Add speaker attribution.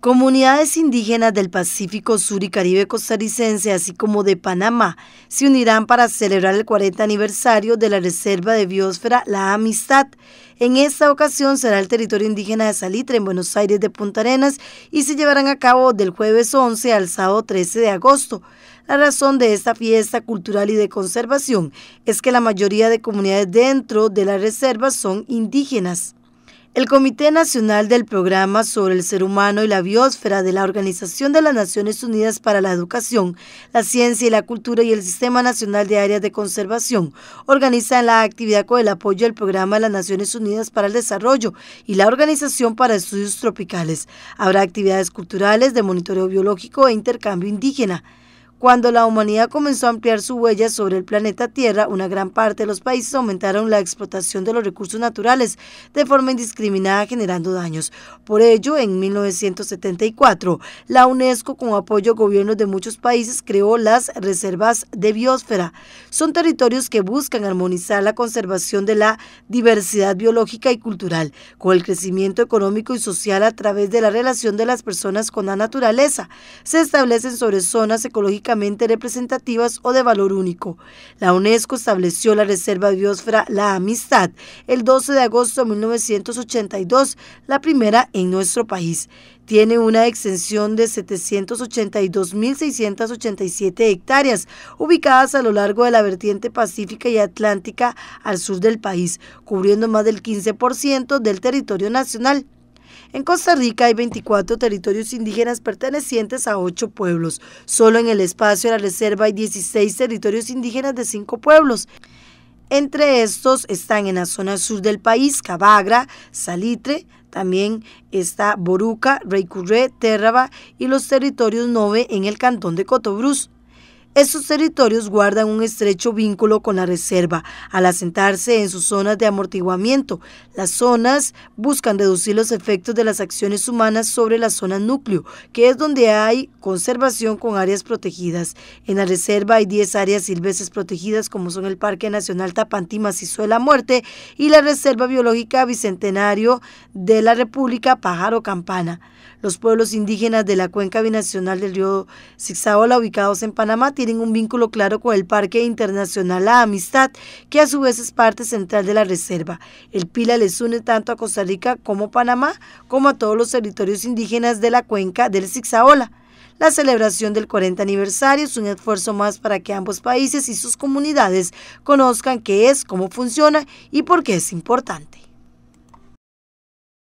Speaker 1: Comunidades indígenas del Pacífico Sur y Caribe costarricense, así como de Panamá, se unirán para celebrar el 40 aniversario de la Reserva de Biosfera La Amistad. En esta ocasión será el territorio indígena de Salitre, en Buenos Aires de Punta Arenas, y se llevarán a cabo del jueves 11 al sábado 13 de agosto. La razón de esta fiesta cultural y de conservación es que la mayoría de comunidades dentro de la reserva son indígenas. El Comité Nacional del Programa sobre el Ser Humano y la Biosfera de la Organización de las Naciones Unidas para la Educación, la Ciencia y la Cultura y el Sistema Nacional de Áreas de Conservación organiza la actividad con el apoyo del Programa de las Naciones Unidas para el Desarrollo y la Organización para Estudios Tropicales. Habrá actividades culturales de monitoreo biológico e intercambio indígena. Cuando la humanidad comenzó a ampliar su huella sobre el planeta Tierra, una gran parte de los países aumentaron la explotación de los recursos naturales de forma indiscriminada generando daños. Por ello, en 1974, la UNESCO, con apoyo a gobiernos de muchos países, creó las reservas de biosfera. Son territorios que buscan armonizar la conservación de la diversidad biológica y cultural con el crecimiento económico y social a través de la relación de las personas con la naturaleza. Se establecen sobre zonas ecológicas representativas o de valor único. La UNESCO estableció la Reserva Biosfera La Amistad el 12 de agosto de 1982, la primera en nuestro país tiene una extensión de 782.687 hectáreas, ubicadas a lo largo de la vertiente pacífica y atlántica al sur del país, cubriendo más del 15% del territorio nacional en Costa Rica hay 24 territorios indígenas pertenecientes a 8 pueblos. Solo en el espacio de la reserva hay 16 territorios indígenas de 5 pueblos. Entre estos están en la zona sur del país Cabagra, Salitre, también está Boruca, Reycurré, Térraba y los territorios 9 en el cantón de Cotobruz. Estos territorios guardan un estrecho vínculo con la reserva, al asentarse en sus zonas de amortiguamiento. Las zonas buscan reducir los efectos de las acciones humanas sobre la zona núcleo, que es donde hay conservación con áreas protegidas. En la reserva hay 10 áreas silvestres protegidas, como son el Parque Nacional Tapantí y Muerte y la Reserva Biológica Bicentenario de la República Pájaro Campana. Los pueblos indígenas de la cuenca binacional del río Sixaola ubicados en Panamá, tienen un vínculo claro con el Parque Internacional La Amistad, que a su vez es parte central de la reserva. El Pila les une tanto a Costa Rica como Panamá, como a todos los territorios indígenas de la cuenca del Zigzaola. La celebración del 40 aniversario es un esfuerzo más para que ambos países y sus comunidades conozcan qué es, cómo funciona y por qué es importante.